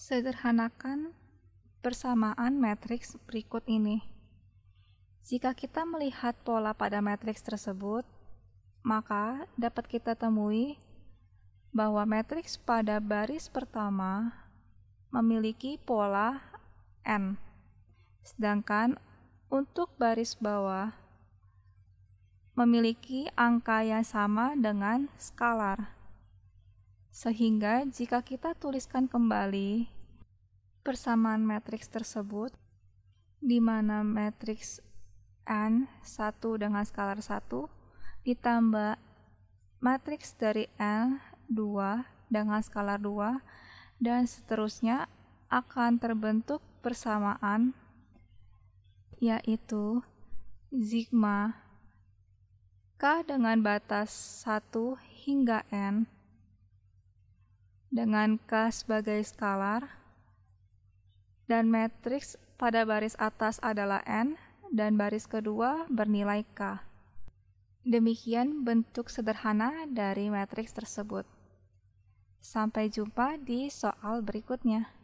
Sederhanakan persamaan matriks berikut ini. Jika kita melihat pola pada matriks tersebut, maka dapat kita temui bahwa matriks pada baris pertama memiliki pola N. Sedangkan untuk baris bawah memiliki angka yang sama dengan skalar. Sehingga jika kita tuliskan kembali persamaan matriks tersebut, di mana matriks N 1 dengan skalar 1 ditambah matriks dari N 2 dengan skalar 2 dan seterusnya akan terbentuk persamaan yaitu sigma K dengan batas 1 hingga N dengan K sebagai skalar, dan matriks pada baris atas adalah N, dan baris kedua bernilai K. Demikian bentuk sederhana dari matriks tersebut. Sampai jumpa di soal berikutnya.